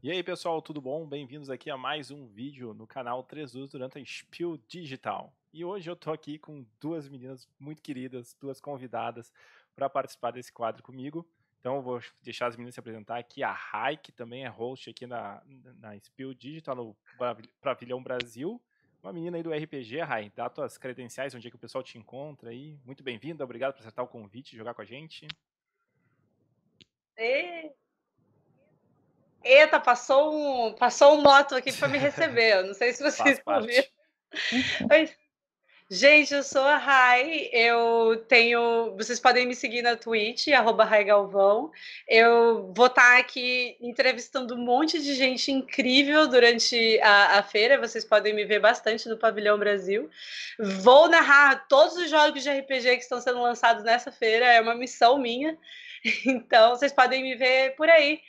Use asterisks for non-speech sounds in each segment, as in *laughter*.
E aí pessoal, tudo bom? Bem-vindos aqui a mais um vídeo no canal 3 Us durante a Spill Digital. E hoje eu tô aqui com duas meninas muito queridas, duas convidadas para participar desse quadro comigo. Então eu vou deixar as meninas se apresentar aqui. A Rai, que também é host aqui na, na Spill Digital no Pavilhão Brasil uma menina aí do RPG, Rai. Dá tuas credenciais, onde é que o pessoal te encontra aí. Muito bem-vinda, obrigado por aceitar o convite e jogar com a gente. E... Eita, passou um, passou um moto aqui para me *laughs* receber. não sei se vocês ouviram. Mas, Gente, eu sou a Rai, eu tenho. Vocês podem me seguir na Twitch, arroba Rai Galvão. Eu vou estar tá aqui entrevistando um monte de gente incrível durante a, a, feira. Vocês podem me ver bastante no Pavilhão Brasil. Vou narrar todos os jogos de RPG que estão sendo lançados nessa feira, é uma missão minha. *laughs* Então, vocês podem me ver por aí.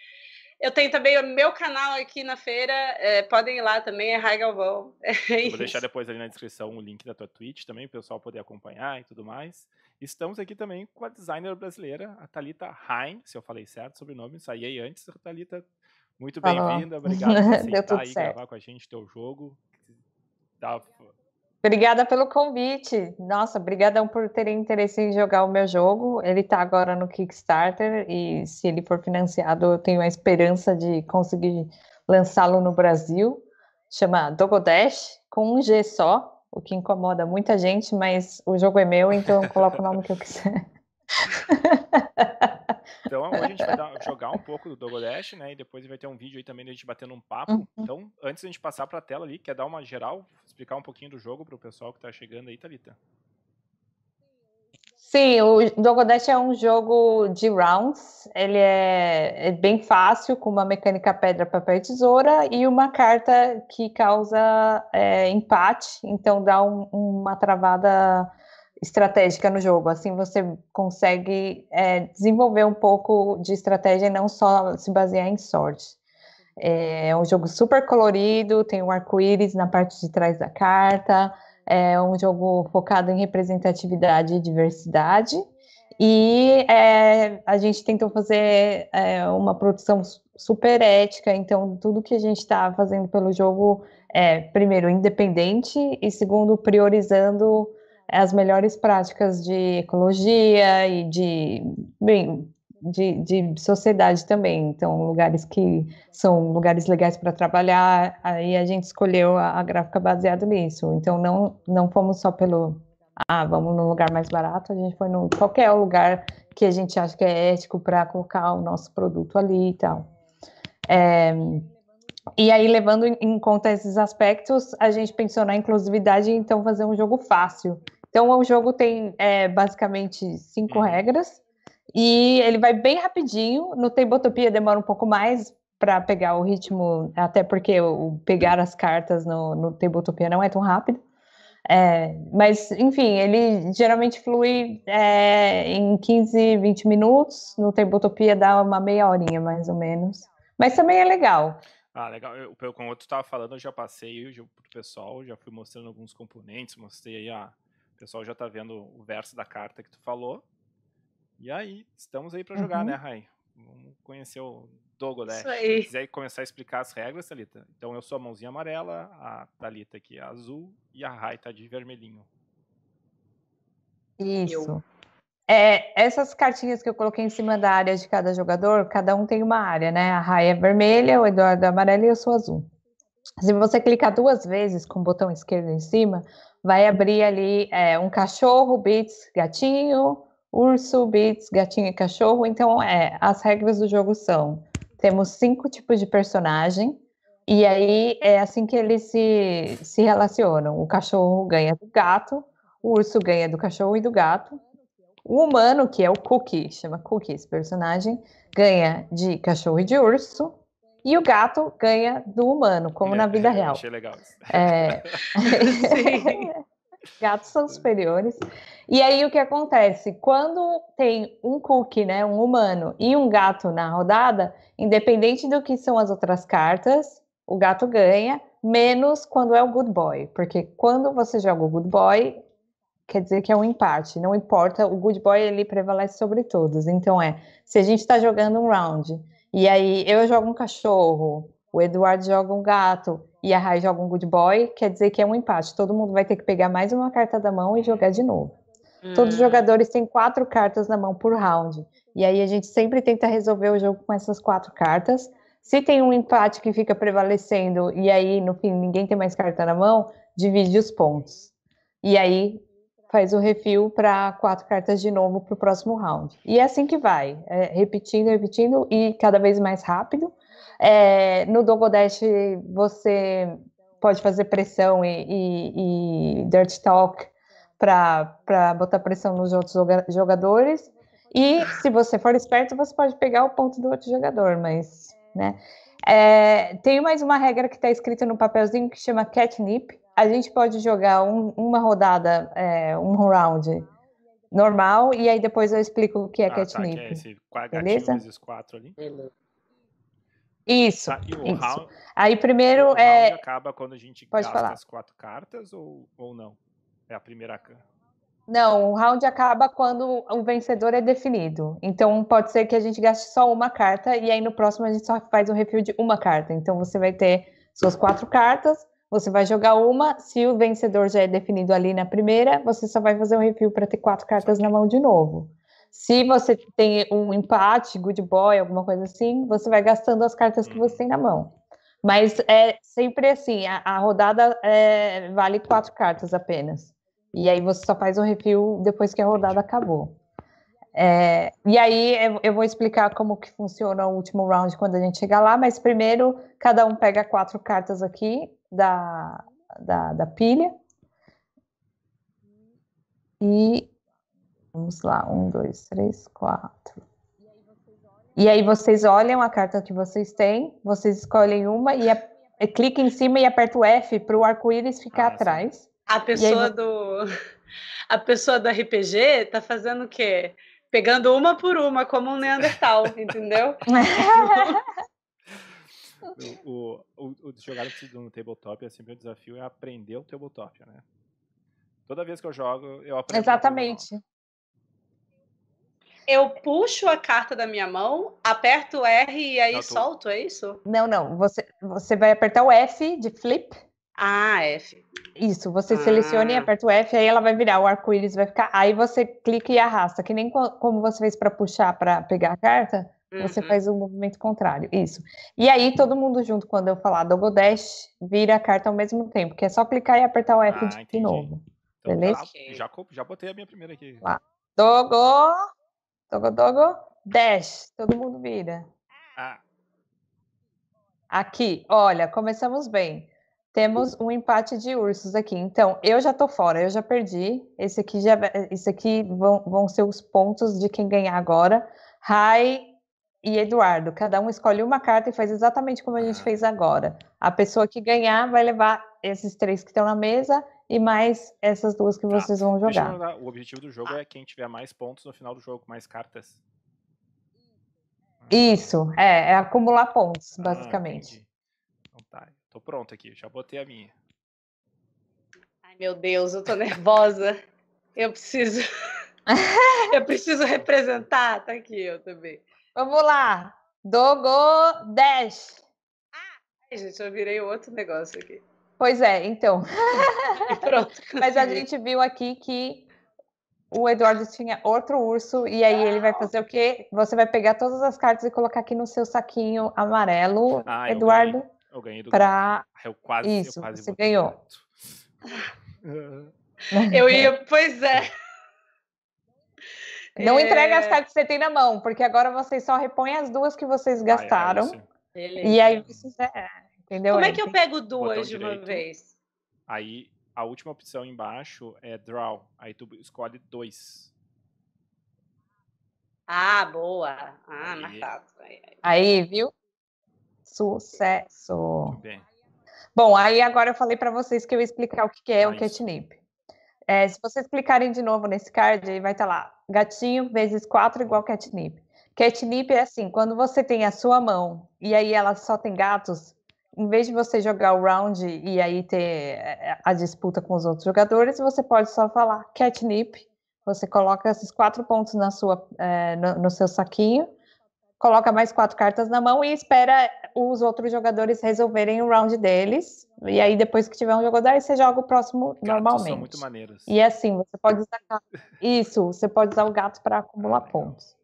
Eu tenho também o meu canal aqui na feira. É, podem ir lá também, é Raigalvão. *laughs* É Vou deixar depois ali na descrição o link da tua Twitch também, para o pessoal poder acompanhar e tudo mais. Estamos aqui também com a designer brasileira, a Thalita Hein, se eu falei certo sobre o sobrenome, saí antes. Thalita, muito bem-vinda, obrigado por *laughs* aceitar aí certo. gravar com a gente teu jogo. Tá, Obrigada pelo convite. Nossa, obrigadão por terem interesse em jogar o meu jogo. Ele está agora no Kickstarter e se ele for financiado, eu tenho a esperança de conseguir lançá-lo no Brasil. Chama Dogodash, com um G só, o que incomoda muita gente, mas o jogo é meu, então eu coloco o nome que eu quiser. *laughs* Então, hoje a gente vai dar, jogar um pouco do Dogodash, né? E depois vai ter um vídeo aí também da gente batendo um papo. Uhum. Então, antes da gente passar para a tela ali, quer dar uma geral, explicar um pouquinho do jogo para o pessoal que está chegando aí, Thalita? Sim, o Dogodash é um jogo de rounds. Ele é, é bem fácil, com uma mecânica pedra, papel e tesoura e uma carta que causa é, empate. Então, dá um, uma travada estratégica no jogo. Assim você consegue é, desenvolver um pouco de estratégia e não só se basear em sorte. É, é um jogo super colorido, tem um arco-íris na parte de trás da carta. É um jogo focado em representatividade e diversidade. E é, a gente tentou fazer é, uma produção super ética, então tudo que a gente está fazendo pelo jogo é, primeiro, independente, e segundo, priorizando as melhores práticas de ecologia e de, bem, de, de sociedade também. Então, lugares que são lugares legais para trabalhar, aí a gente escolheu a, a gráfica baseada nisso. Então, não, não fomos só pelo, ah, vamos num lugar mais barato, a gente foi num qualquer lugar que a gente acha que é ético para colocar o nosso produto ali e tal. É, e aí, levando em conta esses aspectos, a gente pensou na inclusividade, então fazer um jogo fácil. Então o jogo tem é, basicamente cinco uhum. regras e ele vai bem rapidinho. No Tabletopia demora um pouco mais para pegar o ritmo, até porque o pegar as cartas no, no Tabletopia não é tão rápido. É, mas, enfim, ele geralmente flui é, em 15, 20 minutos. No Tabletopia dá uma meia horinha, mais ou menos. Mas também é legal. Ah, legal. Eu, como eu estava falando, eu já passei para pro pessoal, já fui mostrando alguns componentes, mostrei aí a, pessoal já está vendo o verso da carta que tu falou. E aí, estamos aí para uhum. jogar, né, Rai? Vamos conhecer o Dogodash. Isso aí. Se quiser começar a explicar as regras, Thalita. Então, eu sou a mãozinha amarela, a Thalita aqui é azul e a Rai tá de vermelhinho. Isso. É, essas cartinhas que eu coloquei em cima da área de cada jogador, cada um tem uma área, né? A Rai é vermelha, o Eduardo é amarelo e eu sou azul. Se você clicar duas vezes com o botão esquerdo em cima, vai abrir ali é, um cachorro, bits, gatinho, urso, bits, gatinho e cachorro. Então, é, as regras do jogo são: temos cinco tipos de personagem, e aí é assim que eles se, se relacionam. O cachorro ganha do gato, o urso ganha do cachorro e do gato. O humano, que é o Cookie, chama Cookie esse personagem, ganha de cachorro e de urso. E o gato ganha do humano, como é, na vida é, real. Achei legal isso. É... *laughs* *laughs* Gatos são superiores. E aí o que acontece? Quando tem um cookie, né, um humano e um gato na rodada, independente do que são as outras cartas, o gato ganha, menos quando é o good boy, porque quando você joga o good boy, quer dizer que é um empate, não importa, o good boy ele prevalece sobre todos. Então é, se a gente está jogando um round e aí eu jogo um cachorro, o Eduardo joga um gato e a Rai joga um good boy, quer dizer que é um empate. Todo mundo vai ter que pegar mais uma carta da mão e jogar de novo. Hum. Todos os hum. jogadores têm quatro cartas na mão por round. E aí a gente sempre tenta resolver o jogo com essas quatro cartas. Se tem um empate que fica prevalecendo e aí no fim ninguém tem mais carta na mão, divide os pontos. E aí faz o refil para quatro cartas de novo para o próximo round. E é assim que vai, é, repetindo, repetindo e cada vez mais rápido. É, no Dogodash você pode fazer pressão e, e, e dirt talk para botar pressão nos outros jogadores. E se você for esperto, você pode pegar o ponto do outro jogador, mas, né? É, tem mais uma regra que está escrita no papelzinho que chama catnip, a gente pode jogar um, uma rodada, é, um round normal, e aí depois eu explico o que é ah, catnip. Tá, que é esse beleza? quatro ali. Beleza. Isso. Tá, isso. Round, aí primeiro o é. acaba quando a gente pode gasta falar. as quatro cartas ou, ou não? É a primeira. Não, o round acaba quando o vencedor é definido. Então pode ser que a gente gaste só uma carta e aí no próximo a gente só faz um refil de uma carta. Então você vai ter suas quatro cartas você vai jogar uma, se o vencedor já é definido ali na primeira, você só vai fazer um refil para ter quatro cartas na mão de novo. Se você tem um empate, good boy, alguma coisa assim, você vai gastando as cartas que você tem na mão. Mas é sempre assim, a, a rodada é, vale quatro cartas apenas. E aí você só faz o refil depois que a rodada acabou. É, e aí eu vou explicar como que funciona o último round quando a gente chegar lá, mas primeiro cada um pega quatro cartas aqui da, da, da pilha. E vamos lá, um, dois, três, quatro. E aí vocês olham a carta que vocês têm, vocês escolhem uma e, a, e clica em cima e aperta o F para o arco-íris ficar Nossa. Ah, atrás. A pessoa aí... do *laughs* a pessoa do RPG tá fazendo o quê? Pegando uma por uma, como um Neandertal, *laughs* entendeu? *laughs* o, o, o, jogar no tabletop é sempre um desafio é aprender o tabletop, né? Toda vez que eu jogo, eu aprendo. Exatamente. Eu puxo a carta da minha mão, aperto o R e aí não, tô... solto, é isso? Não, não. Você, você vai apertar o F de flip. Ah, F. Isso, você ah. seleciona e aperta o F, aí ela vai virar, o arco-íris vai ficar. Aí você clica e arrasta, que nem como você fez para puxar para pegar a carta você uhum. faz o um movimento contrário, isso. E aí, todo mundo junto, quando eu falar Dogodash, Dash, vira a carta ao mesmo tempo, que é só clicar e apertar o F ah, de entendi. novo. Então, tá, beleza? Já, já, botei a minha primeira aqui. Lá. Dogo, Dogo, Dogo, Dash. Todo mundo vira. Ah. Aqui, olha, começamos bem. Temos um empate de ursos aqui. Então, eu já tô fora, eu já perdi. Esse aqui já, esse aqui vão, vão ser os pontos de quem ganhar agora. Rai e Eduardo. Cada um escolhe uma carta e faz exatamente como a gente ah. fez agora. A pessoa que ganhar vai levar esses três que estão na mesa e mais essas duas que tá, vocês vão jogar. O objetivo do jogo ah. é quem tiver mais pontos no final do jogo, mais cartas. Ah. Isso, é, é acumular pontos, ah, basicamente. Ah, então tá, tô pronto aqui, já botei a minha. Ai, meu Deus, eu tô nervosa. eu preciso. *laughs* eu preciso representar, tá aqui eu também. Vamos lá. Dogo 10. Ai, gente, eu virei outro negócio aqui. Pois é, então. *laughs* Pronto, *laughs* Mas a gente viu aqui que o Eduardo tinha outro urso, e aí ele vai fazer o quê? Você vai pegar todas as cartas e colocar aqui no seu saquinho amarelo, ah, Eduardo. Eu ganhei, eu ganhei do pra... Ah, eu quase, Isso, eu quase você ganhou. *laughs* Eu ia, pois é. Não é... entrega as cartas que você tem na mão, porque agora vocês só repõem as duas que vocês ah, é, gastaram. e aí vocês. É, entendeu? Como é que eu pego duas de uma vez? Aí a última opção embaixo é draw. Aí tu escolhe dois. Ah, boa. Ah, aí. É marcado. Aí, aí, viu? Sucesso. Bom, aí agora eu falei para vocês que eu ia explicar o que é Mas... o catnip. É, se vocês clicarem de novo nesse card, aí vai estar tá lá, gatinho vezes 4 igual catnip. Catnip é assim, quando você tem a sua mão e aí ela só tem gatos, em vez de você jogar o round e aí ter é, a disputa com os outros jogadores, você pode só falar catnip, você coloca esses quatro pontos na sua, é, no, no seu saquinho, coloca mais quatro cartas na mão e espera os outros jogadores resolverem o round deles. E aí, depois que tiver um jogador, aí você joga o próximo Gatos normalmente. São muito maneiros. E assim, você pode usar isso, você pode usar o gato para acumular ah, pontos.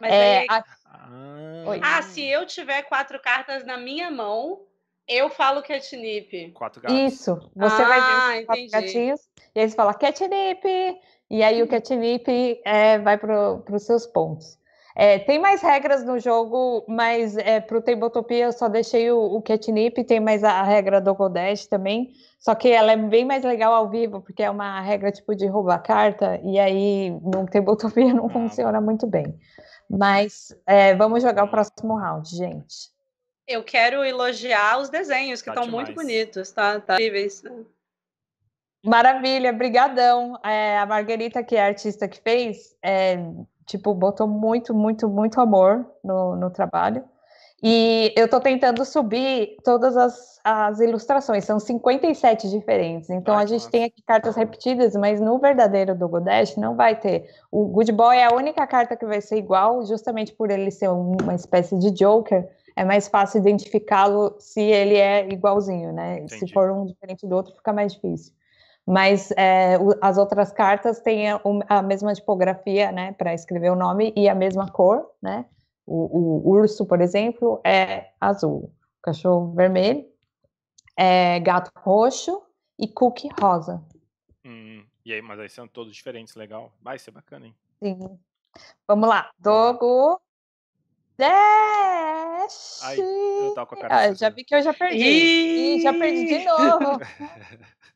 Mas é, aí... a... ah, ah, se eu tiver quatro cartas na minha mão, eu falo catnip. É quatro gatos. Isso. Você ah, vai ver ah, os quatro entendi. gatinhos e aí você fala catnip. É e aí o catnip uhum. é, é, vai para os seus pontos. É, tem mais regras no jogo, mas é, para o Tabletopia eu só deixei o, o catnip, tem mais a, a regra do Godest também, só que ela é bem mais legal ao vivo, porque é uma regra tipo de roubar carta, e aí no *laughs* Tabletopia não funciona muito bem. Mas é, vamos jogar o próximo round, gente. Eu quero elogiar os desenhos, que estão tá muito bonitos, tá? tá incríveis. Maravilha, brigadão. É, a Margarita, que é a artista que fez, é, tipo, botou muito, muito, muito amor no, no trabalho. E eu estou tentando subir todas as, as, ilustrações, são 57 diferentes. Então a gente tem aqui cartas repetidas, mas no verdadeiro do Godesh não vai ter. O Good Boy é a única carta que vai ser igual, justamente por ele ser uma espécie de Joker. É mais fácil identificá-lo se ele é igualzinho, né? Entendi. Se for um diferente do outro, fica mais difícil mas é, as outras cartas têm a, a mesma tipografia, né, para escrever o nome e a mesma cor, né? O, o urso, por exemplo, é azul, cachorro vermelho, é gato roxo e cookie rosa. Hum, e aí, mas aí são todos diferentes, legal. Vai ser bacana, hein? Sim. Vamos lá, Dogo. Dash! Ai, eu com a cara. Ah, já vi que eu já perdi. Ih já perdi de novo. *laughs*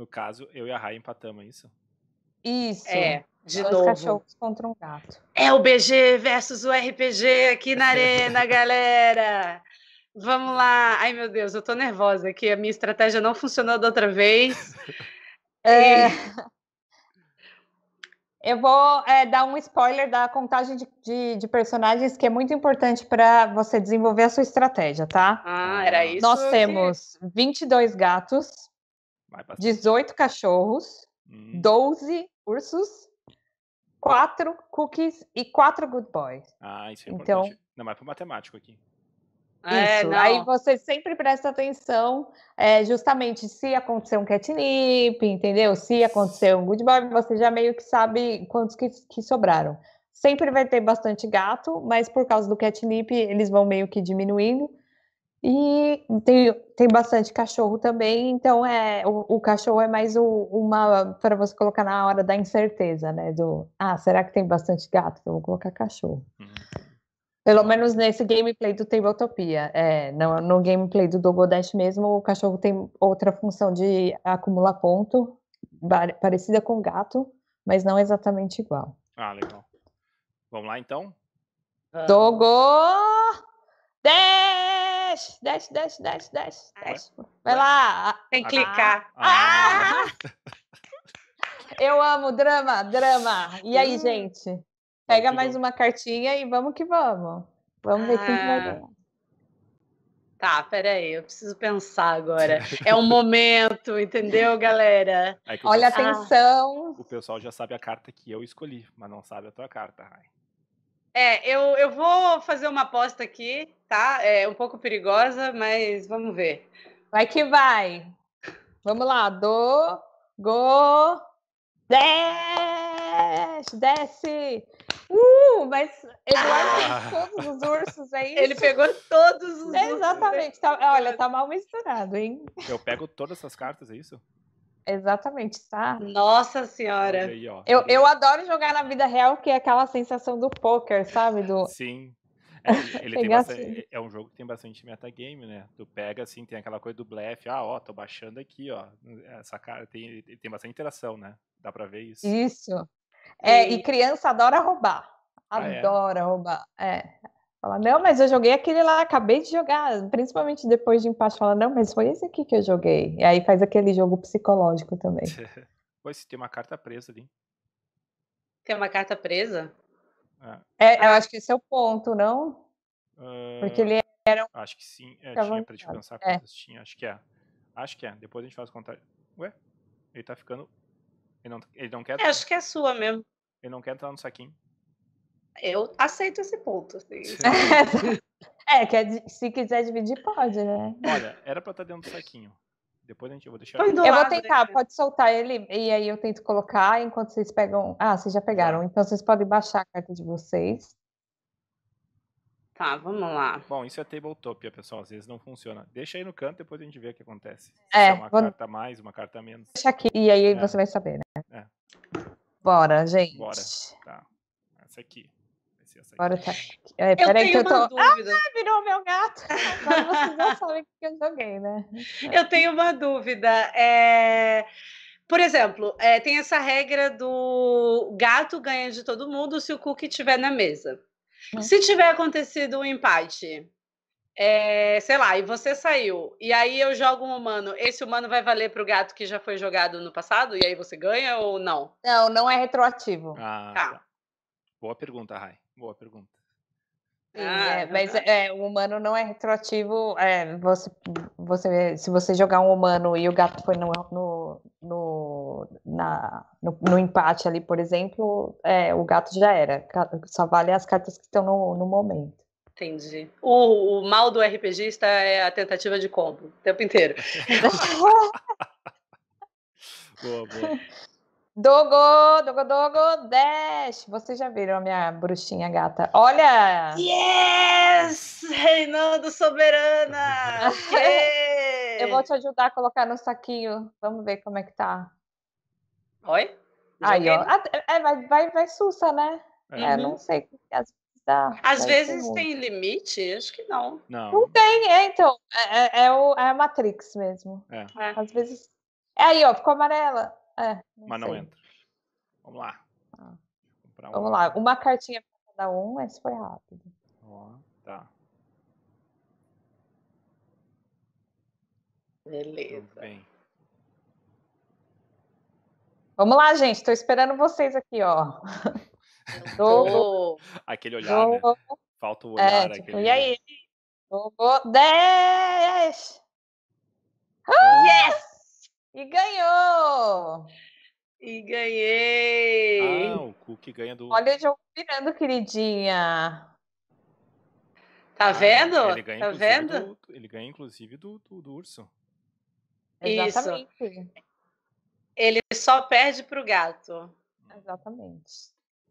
No caso, eu e a Rai empatamos, é isso? Isso. É, de Dois novo. cachorros contra um gato. É o BG versus o RPG aqui na arena, *laughs* galera. Vamos lá. Ai, meu Deus, eu tô nervosa aqui. A minha estratégia não funcionou da outra vez. *laughs* é... Eu vou é, dar um spoiler da contagem de, de, de personagens que é muito importante para você desenvolver a sua estratégia, tá? Ah, era ah. isso. Nós que... temos 22 gatos, 18 cachorros, hum. 12 ursos, 4 cookies e 4 good boys. Ah, isso é então importante. Então, Não, mas para matemático aqui. Ah, é, aí você sempre presta atenção, é, justamente se acontecer um catnip, entendeu? Se acontecer um good boy, você já meio que sabe quantos que, que sobraram. Sempre vai ter bastante gato, mas por causa do catnip, eles vão meio que diminuindo. E tem, tem bastante cachorro também, então é o, o cachorro é mais o, uma para você colocar na hora da incerteza, né? Do ah, será que tem bastante gato? Eu vou colocar cachorro. Uhum. Pelo menos nesse gameplay do Tabletopia. É, no, no gameplay do Dogodash mesmo, o cachorro tem outra função de acumular ponto, parecida com o gato, mas não exatamente igual. Ah, legal. Vamos lá então? Ah. Dogo! Dash! desce, desce, desce, desce, desce, ah, Vai lá. Tem que ah. clicar. Ah. Ah. Eu amo drama, drama. E aí, hum. gente? Pega mais uma cartinha e vamos que vamos. Vamos ver quem vai ah. ganhar. Tá, peraí, eu preciso pensar agora. *laughs* É um momento, entendeu, galera? É Olha pessoal, a atenção. O pessoal já sabe a carta que eu escolhi, mas não sabe a tua carta, Rai. É, eu, eu vou fazer uma aposta aqui, tá? É um pouco perigosa, mas vamos ver. Vai que vai. Vamos lá, do, go, desce, desce. Uh, mas Eduardo ah. todos os ursos, é isso? Ele pegou todos os Exatamente. ursos. Exatamente. Tá, né? olha, tá mal misturado, hein? Eu pego todas essas cartas, é isso? Exatamente, tá? Nossa senhora. Aí, eu, eu adoro jogar na vida real, que é aquela sensação do poker, sabe? Do... *laughs* Sim. É, ele *laughs* é tem bastante, é, é um jogo que tem bastante metagame, né? Tu pega, assim, tem aquela coisa do blefe, ah, ó, tô baixando aqui, ó. Essa cara tem, tem bastante interação, né? Dá pra ver isso. Isso. É, e, e criança adora roubar. Adora ah, é? roubar. É. Fala, não, mas eu joguei aquele lá, acabei de jogar. Principalmente depois de empate, fala, não, mas foi esse aqui que eu joguei. E aí faz aquele jogo psicológico também. *laughs* Pois se tem uma carta presa ali. Tem uma carta presa? É, é ah. eu acho que esse é o ponto, não? Uh, Porque ele era um... Acho que sim. É, tinha pra te pensar é. quantas tinha. Acho que é. Acho que é. Depois a gente faz contar. Ué? Ele tá ficando. Ele não, ele não quer. É, acho que é sua mesmo. Ele não quer entrar no saquinho. Eu aceito esse ponto. Assim. *laughs* é, quer, se quiser dividir, pode, né? Olha, era pra estar tá dentro do saquinho. Depois a gente eu vou deixar. eu lado, vou tentar, né? pode soltar ele e aí eu tento colocar enquanto vocês pegam. Ah, vocês já pegaram. É. Então vocês podem baixar a carta de vocês. Tá, vamos lá. Bom, isso é tabletopia, pessoal. Às vezes não funciona. Deixa aí no canto, depois a gente vê o que acontece. É, é uma vou... carta mais, uma carta menos. Deixa aqui, e aí é. você vai saber, né? É. Bora, gente. Bora. Tá. Essa aqui esquece. Agora tá. É, peraí que eu tô. Dúvida. Ah, virou meu gato! Agora vocês não sabem que eu joguei, né? Eu tenho uma dúvida. É... Por exemplo, é, tem essa regra do gato ganha de todo mundo se o cookie estiver na mesa. Hum. Se tiver acontecido um empate, é, sei lá, e você saiu, e aí eu jogo um humano, esse humano vai valer para o gato que já foi jogado no passado, e aí você ganha ou não? Não, não é retroativo. Ah, tá. tá. Boa pergunta, Rai. Boa pergunta. É, ah, é, mas é, o humano não é retroativo. É, você, você, se você jogar um humano e o gato foi no, no, no, na, no, no empate ali, por exemplo, é, o gato já era. Só vale as cartas que estão no, no momento. Entendi. O, o mal do RPGista é a tentativa de combo o tempo inteiro. *laughs* *laughs* boa, boa. Dogo, Dogo, Dogo, Dash. Vocês já viram a minha bruxinha gata? Olha! Yes! reinando Soberana! *laughs* Eu vou te ajudar a colocar no saquinho. Vamos ver como é que tá. Oi? Aí, ó. Né? É, vai, vai, vai sussa, né? É. É, não sei. Às, dá, Às vezes tem limite? Acho que não. Não, não tem, é, então. É, é, é o, é a Matrix mesmo. É. É. Às vezes. É aí, ó, ficou amarela. É, não mas sei. não entra. Vamos lá. Ah. Vamos lá. Uma cartinha para cada um, mas foi rápido. Ó, tá. Beleza. Bem. Vamos lá, gente. Estou esperando vocês aqui, ó. Tô. *laughs* Aquele olhar, do... né? Falta o é, olhar. É, tipo, E aí? Tô Dez! Ah, yes! E ganhou! E ganhei! Ah, o Cook ganha do. Olha o João virando, queridinha. Tá ah, vendo? Ah, ele ganha, tá vendo? Do, ele ganha, inclusive, do, do, do urso. Exatamente. Ele só perde pro gato. Exatamente.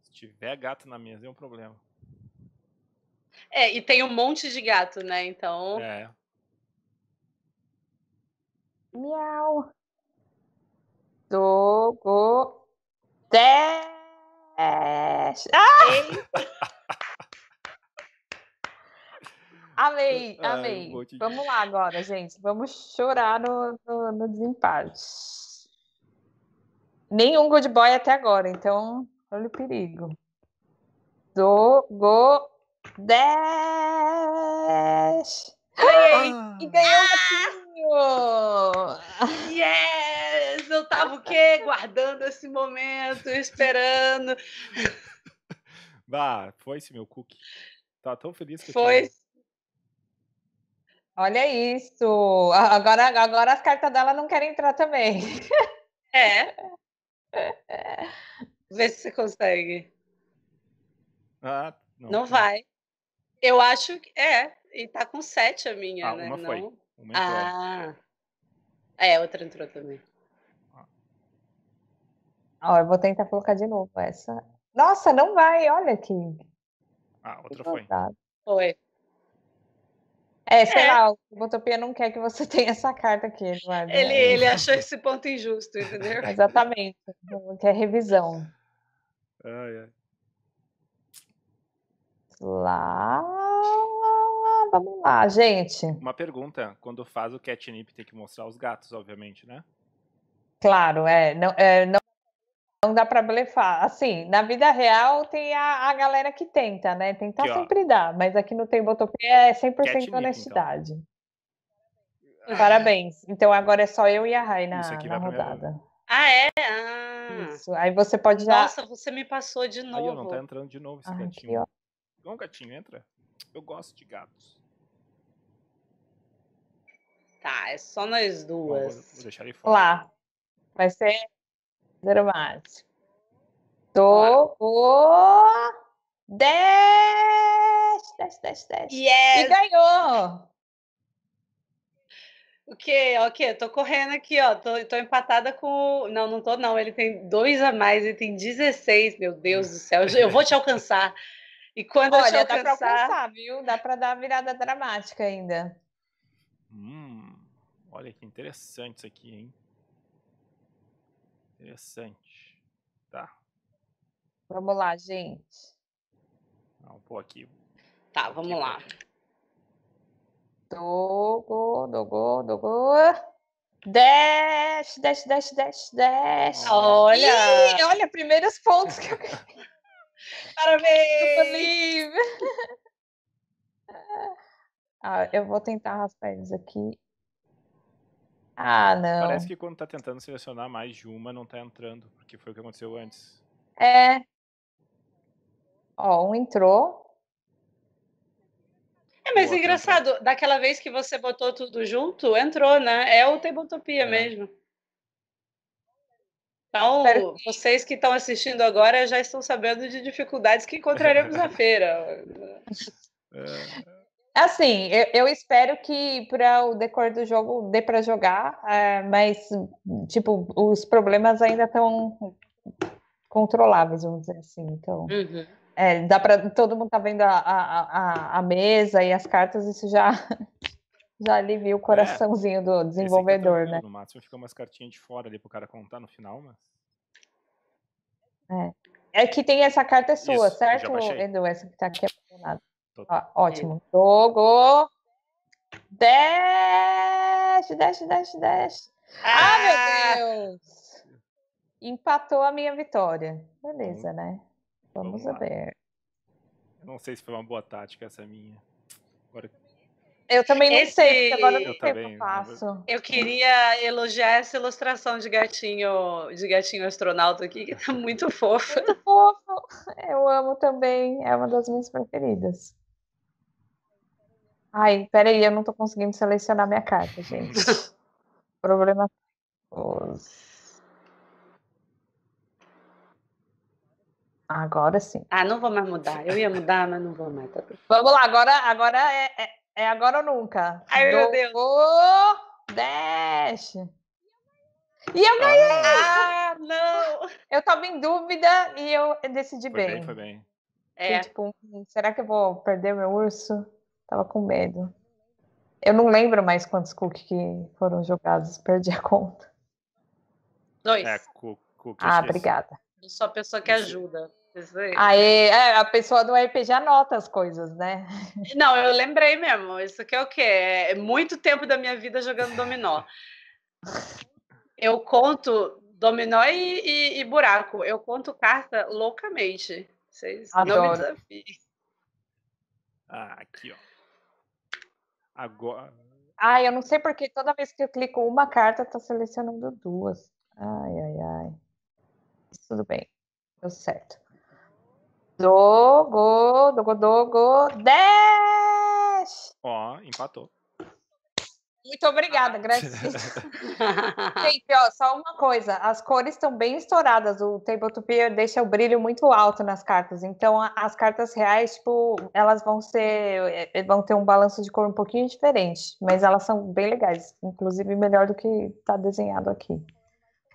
Se tiver gato na mesa, é um problema. É, e tem um monte de gato, né? Então. É. Miau! do go Ah! Amei, *laughs* amei. Ai, Vamos lá agora, gente. Vamos chorar no, no, no desempate. Nenhum good boy até agora, então olha o perigo. Do, go, dash. Ganhei! Ah. E ganhou ah. Yes! Eu tava o quê? Guardando esse momento, esperando. *laughs* Bah, foi-se meu cookie. Tá tão feliz que foi. Olha isso. Agora, agora as cartas dela não querem entrar também. É. *laughs* Vê se você consegue. Ah, não. não vai. Eu acho que é. E tá com sete a minha, ah, né? Uma foi. Não... É Uma entrou. É? Ah. É, outra entrou também. Ó, eu vou tentar colocar de novo essa. Nossa, não vai, olha aqui. Ah, outra foi. Foi. É, sei é. lá, o Botopia não quer que você *laughs* tenha essa carta aqui, Eduardo. Ele, ele achou esse ponto injusto, entendeu? *laughs* Exatamente. Quer é revisão. Ai, ai. Lá vamos lá, gente. Uma pergunta: quando faz o catnip, tem que mostrar os gatos, obviamente, né? Claro, é. Não, é, não, não dá para blefar. Assim, na vida real tem a, a galera que tenta, né? Tentar que, sempre dá, mas aqui no Tembotopia é 100% catnip, então. honestidade. Então. Parabéns. Então agora é só eu e a Rai na, na rodada. Ah, é? Ah. Isso. Aí você pode já. Nossa, você me passou de novo. Aí, não tá entrando de novo esse Ai, gatinho. Não, gatinho, entra. Eu gosto de gatos. Tá, é só nós duas. vou deixar ele fora. Lá. Vai ser dramático. Tô o Desce, desce, desce, desce. Yes. E ganhou! O que? O Tô correndo aqui, ó. Tô, tô empatada com. Não, não tô, não. Ele tem dois a mais, ele tem 16. Meu Deus do céu, eu vou te alcançar. E quando Olha, eu te alcançar... dá pra alcançar, viu? Dá pra dar uma virada dramática ainda. Olha que interessante isso aqui, hein? Interessante. Tá. Vamos lá, gente. Vou pôr aqui. Tá, vamos aqui, lá. Dogo, dogo, dogo. Dash, dash, dash, dash, dash. Olha! Ih, olha, primeiros pontos que eu *laughs* Parabéns. Parabéns! Ah, eu vou tentar raspar eles aqui. Ah, não. Parece que quando tá tentando selecionar mais de uma, não tá entrando, porque foi o que aconteceu antes. É. Ó, um entrou. É, mas é engraçado, daquela vez que você botou tudo junto, entrou, né? É o Tabletopia é. mesmo. Então, vocês que estão assistindo agora já estão sabendo de dificuldades que encontraremos na *laughs* feira. É. Assim, eu, eu, espero que para o decor do jogo dê para jogar, é, mas, tipo, os problemas ainda estão controláveis, vamos dizer assim. Então, uhum. é, dá para todo mundo tá vendo a, a, a, mesa e as cartas, isso já *laughs* já alivia o é, coraçãozinho é, do tá desenvolvedor, né? No máximo fica umas cartinhas de fora ali pro cara contar no final, mas. É. É que tem essa carta sua, isso, certo, Edu? Essa que tá aqui abandonada. Ah, ótimo. Jogo. Dash, dash, dash, dash. Ah, ah, meu Deus! Empatou a minha vitória. Beleza, né? Vamos, Vamos ver. Eu não sei se foi uma boa tática essa minha. Agora... Eu também não Esse... sei, porque agora não eu também, eu queria elogiar essa ilustração de gatinho, de gatinho astronauta aqui, que tá *laughs* muito fofa. Muito fofo. Eu amo também, é uma das minhas preferidas. Ai, peraí, eu não tô conseguindo selecionar minha carta, gente. *laughs* Problema. Agora sim. Ah, não vou mais mudar. Eu ia mudar, mas não vou mais. Tá Vamos lá, agora, agora é, é, é agora ou nunca. Ai, Do... meu Deus. Dash. E eu ganhei! Ah, não! Eu tava em dúvida e eu decidi foi bem. bem. Foi bem, foi bem. É. tipo, hum, será que eu vou perder meu urso? Tava com medo. Eu não lembro mais quantos cookies que foram jogados, *laughs* perdi a conta. Dois. É, ah, obrigada. Eu sou a pessoa que ajuda. Aí ah, né? é, é, a pessoa do RPG anota as coisas, né? *laughs* Não, eu lembrei mesmo. Isso aqui é o quê? É muito tempo da minha vida jogando dominó. Eu conto dominó e, e, e buraco. Eu conto carta loucamente. Vocês Adoro. não me desafiem. Ah, aqui, ó. Agora. Ai, eu não sei porque toda vez que eu clico uma carta, tá selecionando duas. Ai, ai, ai. Tudo bem. Deu certo. Dogo, dogo, dogo, dez. Ó, empatou. Muito obrigada, ah. gratidão. *laughs* Gente, ó, só uma coisa: as cores estão bem estouradas. O Tabletopia deixa o brilho muito alto nas cartas. Então, as cartas reais, tipo, elas vão ser. Eh, vão ter um balanço de cor um pouquinho diferente. Mas elas são bem legais. Inclusive, melhor do que está desenhado aqui.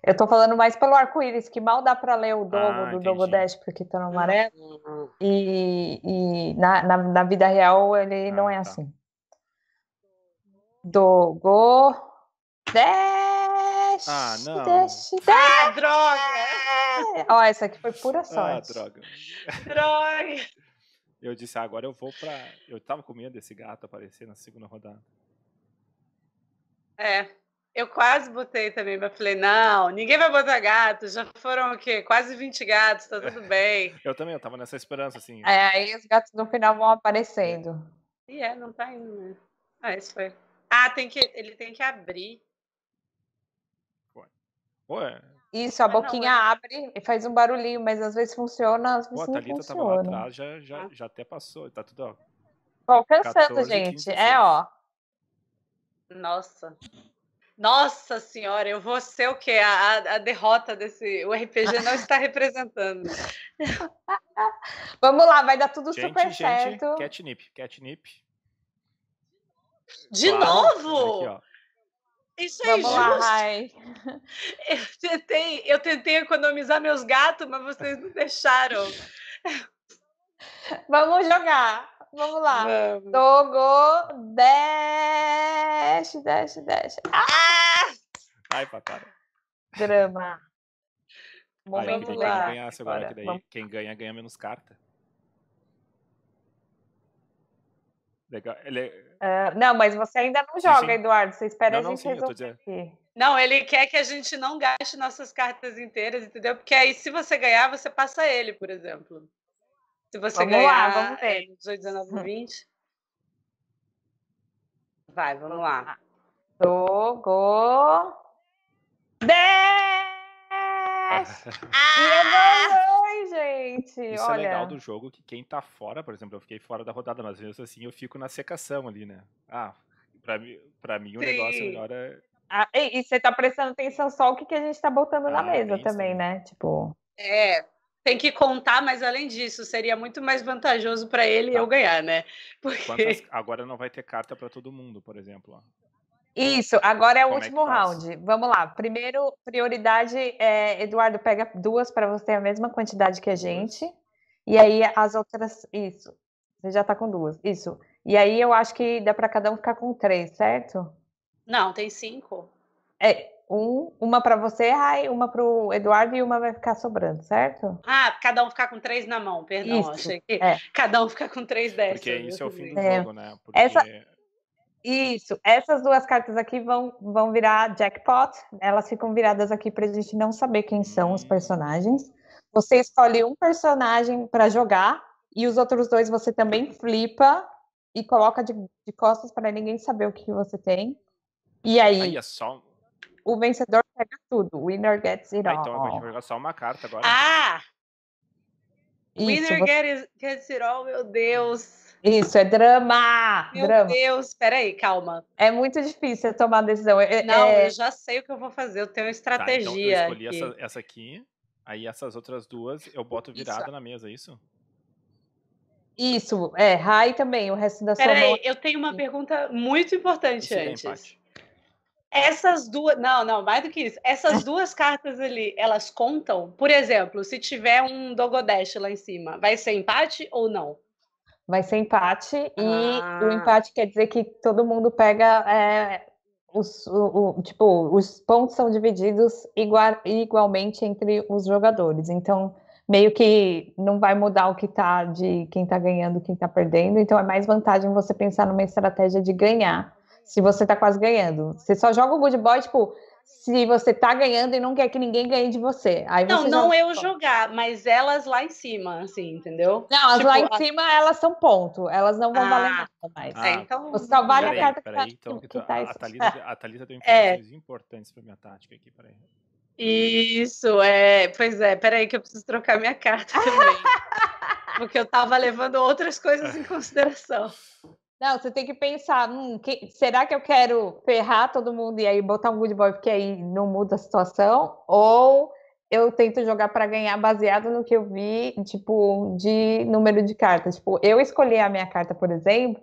Eu estou falando mais pelo arco-íris, que mal dá para ler o dobro ah, do Dogo Dash, porque está no uhum. amarelo. E, e na, na, na, vida real ele ah, não é tá. assim. Dogo. Ah, desce, Ah, não. Ah, droga! Ó, essa aqui foi pura ah, sorte. Ah, droga. droga! Eu disse, ah, agora eu vou pra. Eu tava com medo desse gato aparecer na segunda rodada. É. Eu quase botei também, mas falei, não, ninguém vai botar gato, já foram o quê? Quase 20 gatos, tá tudo *laughs* bem. eu também, eu tava nessa esperança, assim. É, aí os gatos no final vão aparecendo. É. E é, não tá indo, né? Ah, isso foi. Ah, tem que, ele tem que abrir. Ué. Isso, a ah, boquinha não, é abre e faz um barulhinho, mas às vezes funciona, às vezes Pô, a Thalita funciona. tava lá atrás, já, já, ah. já até passou, tá tudo, ó. Tô alcançando, gente. 15, é, ó. Nossa. Nossa senhora, eu vou ser o quê? A, a derrota desse. O RPG não *laughs* está representando. Vamos lá, vai dar tudo gente, super gente, certo. Catnip, catnip. De novo? Aqui, Isso é Vamos injusto. Lá, *laughs* eu, tentei, eu tentei economizar meus gatos, mas vocês não deixaram. Vamos jogar. Vamos lá. Vamos. Dogo, dash, dash, dash. Ah! Ai, patada. Drama. Momento aí, lá. agora, que daí quem ganha, ganha menos carta. Legal. Ele... É ah, não, mas você ainda não joga, sim. Eduardo. Você espera não, a gente não, sim, Não, ele quer que a gente não gaste nossas cartas inteiras, entendeu? Porque aí, se você ganhar, você passa ele, por exemplo. Se você vamos ganhar. Lá, vamos ver. 18, 19, 20. Vai, vamos lá. Jogou. *laughs* 10! Ah! E evoluiu! gente. Isso é olha... é legal do jogo que quem tá fora, por exemplo, eu fiquei fora da rodada, mas mesmo assim eu fico na secação ali, né? Ah, pra mim, pra mim o Sim. negócio melhor é. Ah, e, você tá prestando atenção só o que, que a gente tá botando ah, na mesa também, né? Tipo. É, tem que contar, mas além disso, seria muito mais vantajoso para ele tá. eu ganhar, né? *laughs* Porque... Quantas... Agora não vai ter carta para todo mundo, por exemplo. Ó. Isso, agora é o Como é último é round. Vamos lá. Primeiro, prioridade, é, Eduardo, pega duas para você a mesma quantidade que a gente. E aí as outras. Isso. Você já está com duas. Isso. E aí eu acho que dá para cada um ficar com três, certo? Não, tem cinco. É, um, uma para você, Rai, uma para o Eduardo e uma vai ficar sobrando, certo? Ah, cada um ficar com três na mão, perdão. Isso, achei que é. cada um ficar com três dessas. Porque isso é o fim do é. jogo, né? Porque... Essa isso, essas duas cartas aqui vão, vão virar jackpot, elas ficam viradas aqui para a gente não saber quem são os uhum. personagens. Você escolhe um personagem para jogar e os outros dois você também flipa e coloca de, de costas para ninguém saber o que você tem. E aí, aí é só... o vencedor pega tudo, winner gets it all. Ah, então a gente vai jogar só uma carta agora. Ah! Isso, winner você... gets it all, meu Deus! Isso, é drama! Meu drama. Deus, peraí, calma. É muito difícil tomar decisão. É, Não, é... eu já sei o que eu vou fazer, eu tenho estratégia. Tá, então eu escolhi aqui. Essa, essa, aqui, aí essas outras duas eu boto virada isso. na mesa, é isso? Isso, é, Rai também, o resto da peraí, sua eu tenho uma pergunta muito importante isso antes. empate. Essas duas. Não, não, mais do que isso. Essas *laughs* duas cartas ali, elas contam? Por exemplo, se tiver um Dogodash lá em cima, vai ser empate ou não? Vai ser empate, e o ah. empate quer dizer que todo mundo pega. É, os, o, o, tipo, os pontos são divididos igual, igualmente entre os jogadores. Então, meio que não vai mudar o que tá de quem tá ganhando, quem tá perdendo. Então, é mais vantagem você pensar numa estratégia de ganhar. Se você tá quase ganhando. Você só joga o good boy, tipo, se você tá ganhando e não quer que ninguém ganhe de você. Aí não, você não joga eu julgar, jogar, mas elas lá em cima, assim, entendeu? Não, as tipo, lá em a... cima elas são ponto, elas não vão ah, valer nada mais. Ah, é, então... Você só vale peraí, a tá carta peraí, então, que, então, que, tá a, Thalita, a Thalita tem *laughs* é. informações é. importantes pra minha tática aqui, peraí. Isso, é. Pois é, peraí que eu preciso trocar minha carta *laughs* também. porque eu tava levando outras coisas em consideração. *laughs* Não, você tem que pensar, hum, que, será que eu quero ferrar todo mundo e aí botar um good boy porque aí não muda a situação? Ou eu tento jogar para ganhar baseado no que eu vi, tipo, de número de cartas. Tipo, eu escolhi a minha carta, por exemplo,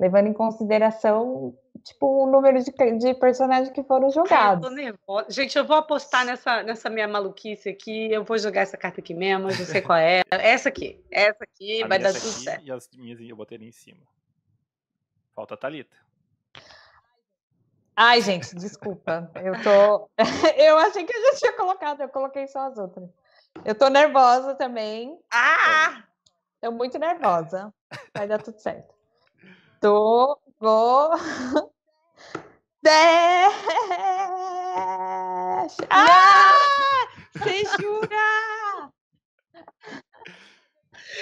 levando em consideração, tipo, o número de, de personagens que foram é, jogados. tô nervosa. Gente, eu vou apostar nessa, nessa minha maluquice aqui, eu vou jogar essa carta aqui mesmo, eu não sei qual é. Essa aqui, essa aqui, *laughs* a vai dar tudo certo. E as minhas eu botei ali em cima. Falta a Thalita. Ai, gente, desculpa. Eu tô. *laughs* eu achei que eu já tinha colocado, eu coloquei só as outras. Eu tô nervosa também. Ah! Tô muito nervosa. Vai dar tudo certo. Tô. vou, *laughs* Deixa. Ah! ah! Você jura?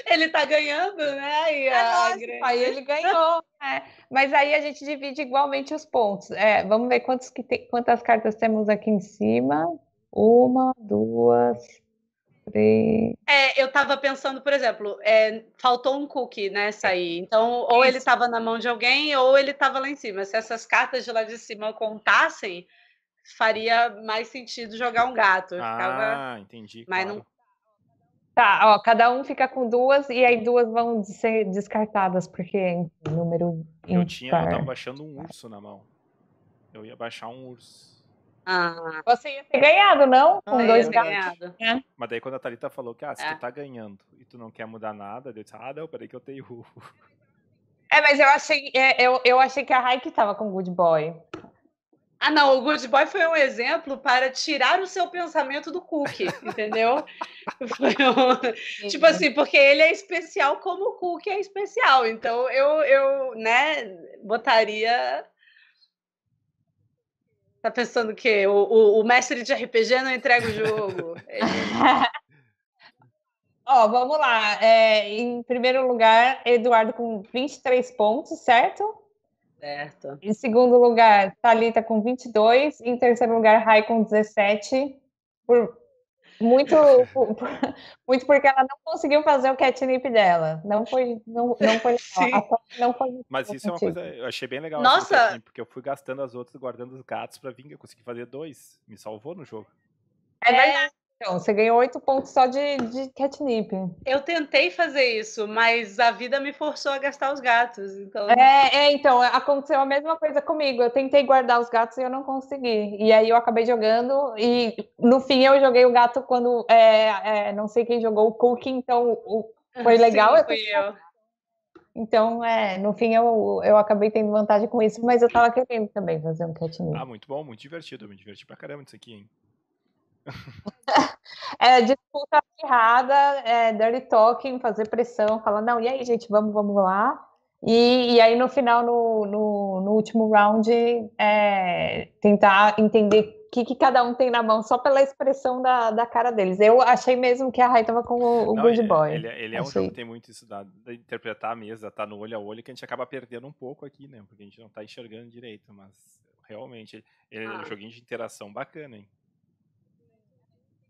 Ele tá ganhando, né? E é Aí ele ganhou. É, mas aí a gente divide igualmente os pontos. É, vamos ver quantos que tem, quantas cartas temos aqui em cima. Uma, duas, três. É, eu estava pensando, por exemplo, é, faltou um cookie, nessa né, aí. É. Então, ou ele estava na mão de alguém, ou ele estava lá em cima. Se essas cartas de lá de cima contassem, faria mais sentido jogar um gato. ah, ficava... entendi. Mas claro. não Tá, ó, cada um fica com duas e aí duas vão ser descartadas, porque é número. Eu tinha, eu tava baixando um urso na mão. Eu ia baixar um urso. Ah. Você ia ter ganhado, não? Ah, com ah, dois ganhados. É. Mas daí quando a Thalita falou que, ah, se é. tu tá ganhando e tu não quer mudar nada, eu disse, ah, não, peraí que eu tenho. É, mas eu achei, é, eu, eu achei que a Raik tava com good boy. Ah, não, o Good Boy foi um exemplo para tirar o seu pensamento do Cookie, entendeu? *laughs* um... Tipo uhum. assim, porque ele é especial como o Cookie é especial. Então eu, eu né, botaria. Tá pensando que o, o, o mestre de RPG não entrega o jogo. É Ó, vamos lá. É, em primeiro lugar, Eduardo com 23 pontos, certo? Certo. Em segundo lugar, Thalita com 22. Em terceiro lugar, Rai com 17. Por, muito, *laughs* por, muito porque ela não conseguiu fazer o catnip dela. Não foi. Não, não foi, não, *laughs* não foi Mas isso é uma coisa. Eu achei bem legal. Assim, Nossa! Catnip, assim, porque eu fui gastando as outras, guardando os gatos pra vir. Eu consegui fazer dois. Me salvou no jogo. É, é. verdade. Então, você ganhou oito pontos só de, de catnip. Eu tentei fazer isso, mas a vida me forçou a gastar os gatos. Então... É, é, então, aconteceu a mesma coisa comigo. Eu tentei guardar os gatos e eu não consegui. E aí eu acabei jogando, e no fim eu joguei o gato quando. É, é, não sei quem jogou o cookie, então o, ah, foi legal. Sim, fui eu. Então, é, no fim eu, eu acabei tendo vantagem com isso, mas eu tava querendo também fazer um catnip. Ah, muito bom, muito divertido. Eu me diverti pra caramba isso aqui, hein? *laughs* é, disputa errada, é, dirty talking, fazer pressão, falar, não, e aí, gente, vamos, vamos lá. E, e aí, no final, no, no, no último round, é, tentar entender o que, que, cada um tem na mão, só pela expressão da, da cara deles. Eu achei mesmo que a Rai tava com o, o não, Good é, Boy. Ele, é, ele é um jogo que tem muito isso da, da interpretar a mesa, tá no olho a olho, que a gente acaba perdendo um pouco aqui, né? Porque a gente não tá enxergando direito, mas realmente, ele, ele ah. é um ah. joguinho de interação bacana, hein?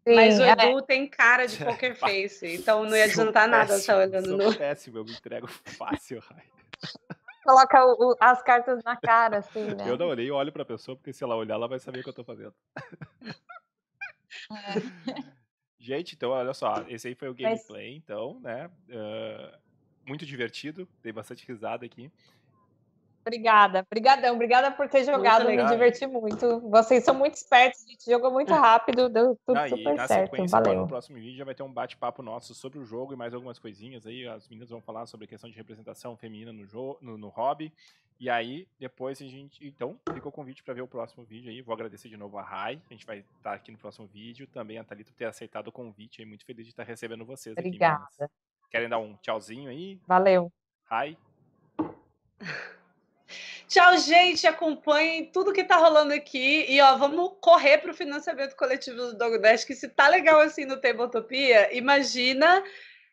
Sim, Mas o Edu é. tem cara de *laughs* poker face, então não ia adiantar nada só olhando sou no. péssimo, eu me entrego fácil, Coloca o, o, as cartas na cara, assim, né? Eu não olhei, eu olho pra pessoa, porque se ela olhar, ela vai saber o que eu tô fazendo. É. *laughs* Gente, então, olha só, esse aí foi o gameplay, Mas... então, né? Uh, muito divertido, dei bastante risada aqui. Obrigada, obrigadão, obrigada por ter jogado, me diverti muito. Vocês são muito espertos, a gente jogou muito rápido, deu tudo super na certo, valeu. No próximo vídeo já vai ter um bate-papo nosso sobre o jogo e mais algumas coisinhas aí, as meninas vão falar sobre a questão de representação feminina no jogo, no, no hobby. E aí, depois a gente. Então, fica o convite para ver o próximo vídeo aí. Vou agradecer de novo a Rai, a gente vai estar tá aqui no próximo vídeo. Também a Thalita por ter aceitado o convite aí. Muito feliz de estar recebendo vocês Obrigada. aqui. Obrigada. Querem dar um tchauzinho aí? Valeu. Rai. *laughs* Tchau, gente. Acompanhem tudo que tá rolando aqui. E ó, vamos correr para o financiamento coletivo do dash. que se tá legal assim no Tabletopia, imagina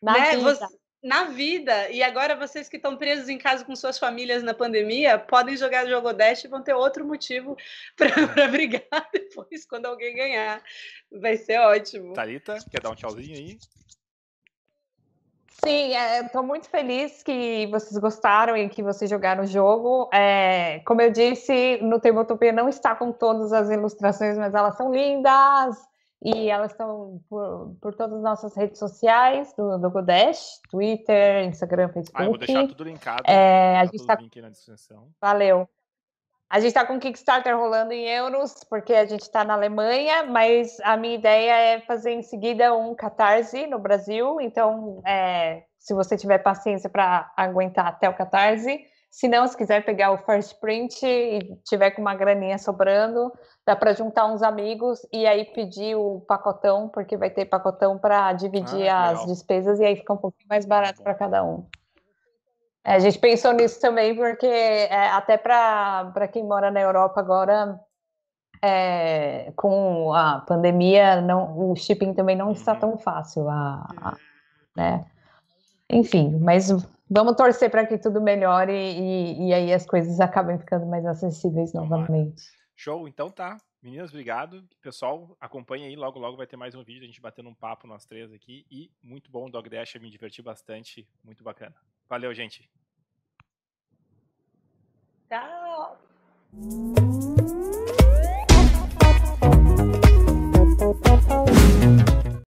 né, na, né, vida. Você, na vida. E agora vocês que estão presos em casa com suas famílias na pandemia, podem jogar dash e vão ter outro motivo *laughs* para uhum. brigar *laughs* depois, quando alguém ganhar. Vai ser ótimo. Thalita, quer dar um tchauzinho aí? Sim, estou é, muito feliz que vocês gostaram e que vocês jogaram o jogo. É, como eu disse, no Tabletopia não está com todas as ilustrações, mas elas são lindas e elas estão por, por todas as nossas redes sociais, do, do Godash, Twitter, Instagram, Facebook. Ah, eu vou deixar tudo linkado. É, a tá gente tá... link na descrição. Valeu. A gente está com o Kickstarter rolando em euros, porque a gente está na Alemanha, mas a minha ideia é fazer em seguida um catarse no Brasil. Então, é, se você tiver paciência para aguentar até o catarse, se não, se quiser pegar o first print e tiver com uma graninha sobrando, dá para juntar uns amigos e aí pedir o pacotão, porque vai ter pacotão para dividir ah, as despesas e aí fica um pouquinho mais barato para cada um. É, a gente pensou nisso também, porque é, até para quem mora na Europa agora, é, com a pandemia, não, o shipping também não está uhum. tão fácil. A, a é. né? Enfim, mas vamos torcer para que tudo melhore e, e, aí as coisas acabem ficando mais acessíveis novamente. Show, então tá. Meninas, obrigado. Pessoal, acompanha aí. Logo, logo vai ter mais um vídeo, a gente batendo um papo nós três aqui. E muito bom o Dog Dash, eu me diverti bastante. Muito bacana. Valeu, gente. Tchau.